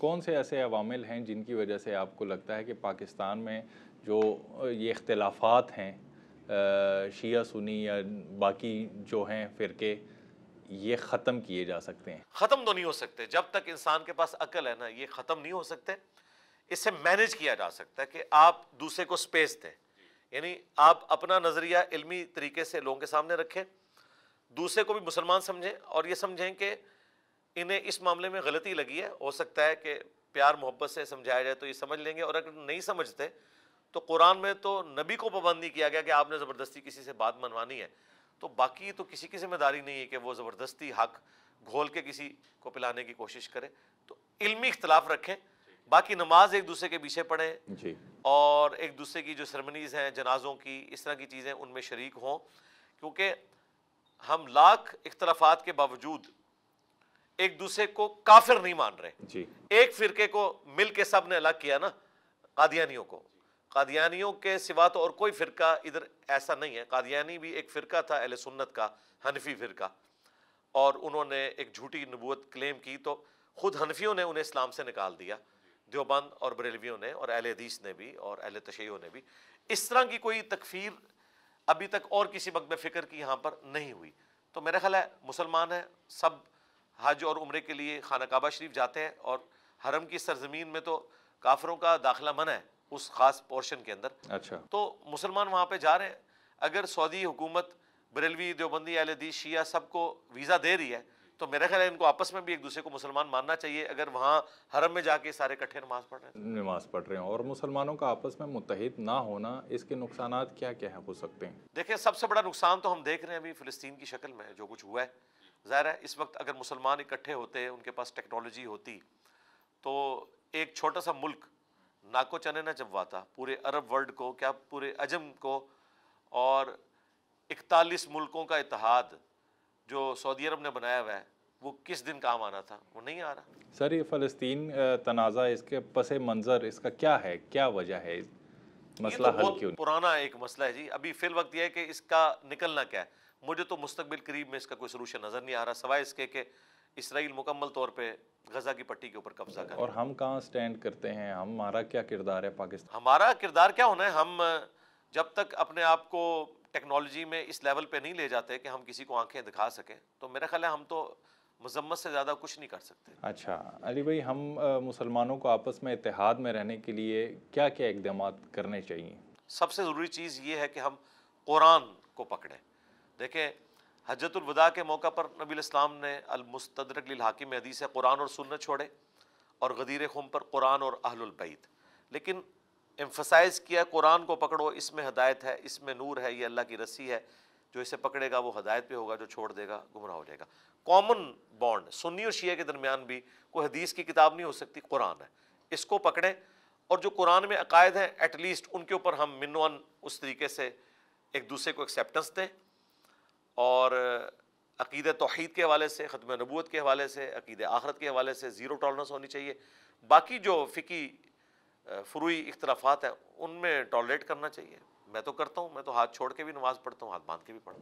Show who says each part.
Speaker 1: कौन से ऐसे अवामिल हैं जिनकी वजह से आपको लगता है कि पाकिस्तान में जो ये अख्तिलाफ़ात हैं शिया सुनी या बाकी जो हैं फ़िरके ये ख़त्म किए जा सकते हैं
Speaker 2: ख़त्म तो नहीं हो सकते जब तक इंसान के पास अकल है ना ये ख़त्म नहीं हो सकते इसे मैनेज किया जा सकता है कि आप दूसरे को स्पेस दें यानी आप अपना नज़रिया इलमी तरीके से लोगों के सामने रखें दूसरे को भी मुसलमान समझें और ये समझें कि इन्हें इस मामले में गलती लगी है हो सकता है कि प्यार मोहब्बत से समझाया जाए तो ये समझ लेंगे और अगर नहीं समझते तो कुरान में तो नबी को पाबंदी किया गया कि आपने ज़बरदस्ती किसी से बात मनवानी है तो बाकी तो किसी की जिम्मेदारी नहीं है कि वो ज़बरदस्ती हक घोल के किसी को पिलाने की कोशिश करें तो इल्मी इख्तलाफ रखें बाकी नमाज एक दूसरे के पीछे पढ़ें और एक दूसरे की जो सरमनीज हैं जनाजों की इस तरह की चीज़ें उनमें शरीक हों क्योंकि हम लाख इख्तलाफात के बावजूद एक दूसरे को काफिर नहीं मान रहे जी। एक फिरके को मिल के सब ने अलग किया ना कादियानियों को कादियानियों के सिवा तो और कोई फिरका इधर ऐसा नहीं है कादियानी भी एक फ़िरका था अहले सुन्नत का हनफी फ़िरका और उन्होंने एक झूठी नबूत क्लेम की तो खुद हनफियों ने उन्हें इस्लाम से निकाल दिया देवबंद और बरेलवियों ने और अहल हदीस ने भी और अहल तशैयों ने भी इस तरह की कोई तकफीर अभी तक और किसी वक्त में फ़िक्र की यहाँ पर नहीं हुई तो मेरा ख्याल है मुसलमान है सब हज और उम्र के लिए खाना काबा शरीफ जाते हैं और हरम की सरजमीन में तो काफरों का दाखिला मना है उस खास पोर्शन के अंदर अच्छा तो मुसलमान वहाँ पे जा रहे हैं अगर सऊदी हुकूमत बरेलवी देवबंदी अलदी शिया सबको वीज़ा दे रही है तो मेरा ख्याल है इनको आपस में भी एक दूसरे को मुसलमान मानना चाहिए अगर वहाँ हरम में जाके सारे इकट्ठे नमाज पढ़ रहे
Speaker 1: हैं नमाज पढ़ रहे हैं और मुसलमानों का आपस में मुतहद ना होना इसके नुकसान क्या क्या हो सकते हैं
Speaker 2: देखिए सबसे बड़ा नुकसान तो हम देख रहे हैं अभी फिलस्तीन की शक्ल में जो कुछ हुआ है ज़ाहिर है इस वक्त अगर मुसलमान इकट्ठे होते उनके पास टेक्नोलॉजी होती तो एक छोटा सा मुल्क नाको चने न चबवाता पूरे अरब वर्ल्ड को क्या पूरे अजम को और इकतालीस मुल्कों का इतिहाद जो सऊदी अरब ने बनाया हुआ है वो किस दिन काम आना था वो नहीं आ रहा
Speaker 1: सर ये फ़लस्तीन तनाज़ा इसके पस मंज़र इसका क्या है क्या वजह है
Speaker 2: मसला तो हल क्यों पुराना एक मसला है जी अभी फिल वक्त यह है कि इसका निकलना क्या है मुझे तो मुस्तबिल करीब में इसका कोई सलूशन नज़र नहीं आ रहा सवाए इसके कि इसराइल मुकम्मल तौर पर गजा की पट्टी के ऊपर कब्जा कर और
Speaker 1: हम कहाँ स्टैंड करते हैं हमारा क्या किरदार है पाकिस्तान
Speaker 2: हमारा किरदार क्या होना है हम जब तक अपने आप को टेक्नोलॉजी में इस लेवल पर नहीं ले जाते कि हम किसी को आंखें दिखा सकें तो मेरा ख्याल है हम तो मजम्मत से ज़्यादा कुछ नहीं कर सकते
Speaker 1: अच्छा अली भाई हम मुसलमानों को आपस में इतिहाद में रहने के लिए क्या क्या इकदाम करने चाहिए
Speaker 2: सबसे ज़रूरी चीज़ ये है कि हम कुरान को पकड़ें देखें हजरतुलवदा के मौका पर नबी इस्लाम ने अलमुस्तरक हाकिम हदीस है कुरान और सुन्नत छोड़े और गदीर खुम पर कुरान और अहलबैत लेकिन एम्फसाइज़ किया कुरान को पकड़ो इसमें हदायत है इसमें नूर है ये अल्लाह की रस्सी है जो इसे पकड़ेगा वो हदायत पे होगा जो छोड़ देगा गुमराह हो जाएगा कॉमन बॉन्ड सुन्नी और शिया के दरमियान भी कोई हदीस की किताब नहीं हो सकती कुरान है इसको पकड़ें और जो कुरान में अकायद हैं एटलीस्ट उनके ऊपर हम मिनवन उस तरीके से एक दूसरे को एक्सेप्टेंस दें और अकीद तोहद के हवाले से ख़त्म नबूत के हवाले से अकीद आखरत के हवाले से ज़ीरो टॉलरेंस होनी चाहिए बाकी जो फ़िकी फ्रूई इख्तलाफात हैं उनमें टॉलरेट करना चाहिए मैं तो करता हूँ मैं तो हाथ छोड़ के भी नमाज़ पढ़ता हूँ हाथ बांध के भी पढ़ता हूँ